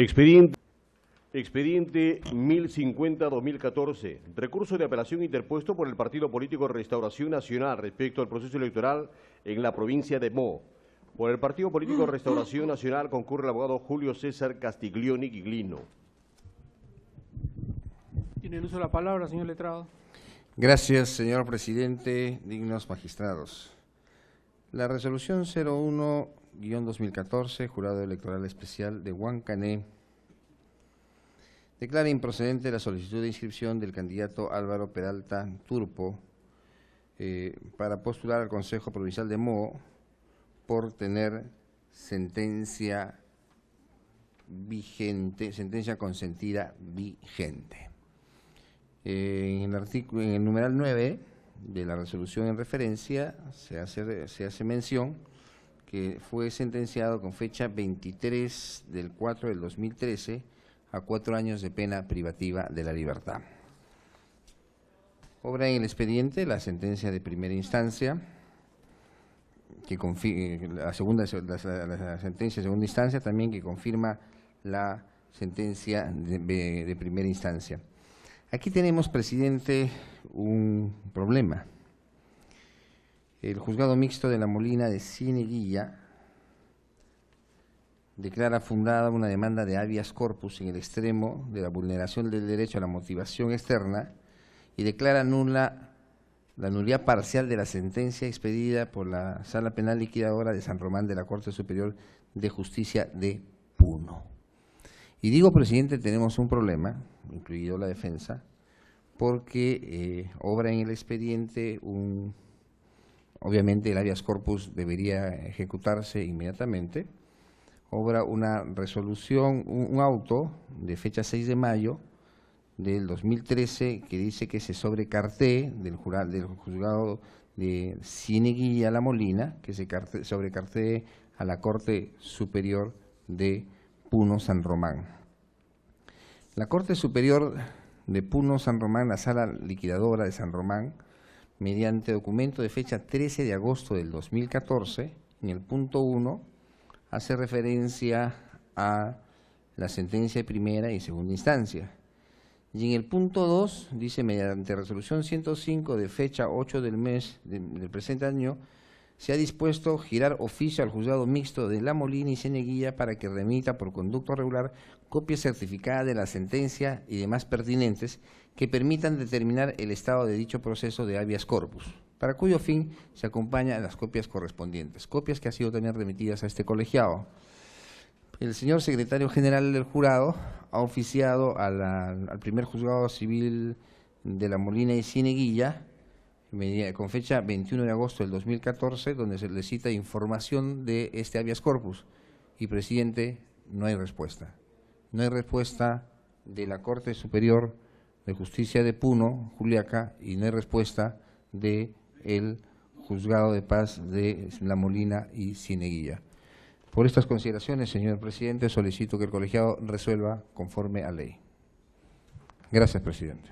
Expediente, expediente 1050-2014, recurso de apelación interpuesto por el Partido Político Restauración Nacional respecto al proceso electoral en la provincia de Mo. Por el Partido Político Restauración Nacional concurre el abogado Julio César Castiglioni Giglino. Tiene el uso de la palabra, señor letrado. Gracias, señor presidente, dignos magistrados. La resolución 01 2014 Jurado Electoral Especial de Huancané, declara improcedente la solicitud de inscripción del candidato Álvaro Peralta Turpo eh, para postular al Consejo Provincial de Mo por tener sentencia vigente, sentencia consentida vigente. Eh, en, el artículo, en el numeral 9 de la resolución en referencia se hace mención que fue sentenciado con fecha 23 del 4 del 2013 a cuatro años de pena privativa de la libertad. Obra en el expediente la sentencia de primera instancia, que la, segunda, sentencia de segunda instancia también que confirma la sentencia de primera instancia. Aquí tenemos, presidente, un problema. El juzgado mixto de la Molina de Cieneguilla declara fundada una demanda de habeas corpus en el extremo de la vulneración del derecho a la motivación externa y declara nula la nulidad parcial de la sentencia expedida por la Sala Penal Liquidadora de San Román de la Corte Superior de Justicia de Puno. Y digo, presidente, tenemos un problema, incluido la defensa, porque eh, obra en el expediente un Obviamente el habeas corpus debería ejecutarse inmediatamente. Obra una resolución, un, auto de fecha 6 de mayo del 2013 que dice que se sobrecarte del, juzgado de a La Molina, que se sobrecarte a la Corte Superior de Puno San Román. La Corte Superior de Puno San Román, la sala liquidadora de San Román, mediante documento de fecha 13 de agosto del 2014, en el punto 1, hace referencia a la sentencia de primera y segunda instancia. Y en el punto 2 dice, mediante resolución 105 de fecha 8 del mes del presente año, se ha dispuesto girar oficio al juzgado mixto de La Molina y Ceneguilla para que remita por conducto regular copias certificadas de la sentencia y demás pertinentes que permitan determinar el estado de dicho proceso de habeas corpus, para cuyo fin se acompañan las copias correspondientes, copias que han sido también remitidas a este colegiado. El señor secretario general del jurado ha oficiado al primer juzgado civil de La Molina y Cineguilla con fecha 21 de agosto del 2014, donde se le cita información de este habeas corpus. Y, presidente, no hay respuesta. No hay respuesta de la Corte Superior de Justicia de Puno, Juliaca, y no hay respuesta de el Juzgado de Paz de La Molina y Cineguilla. Por estas consideraciones, señor presidente, solicito que el colegiado resuelva conforme a ley. Gracias, presidente.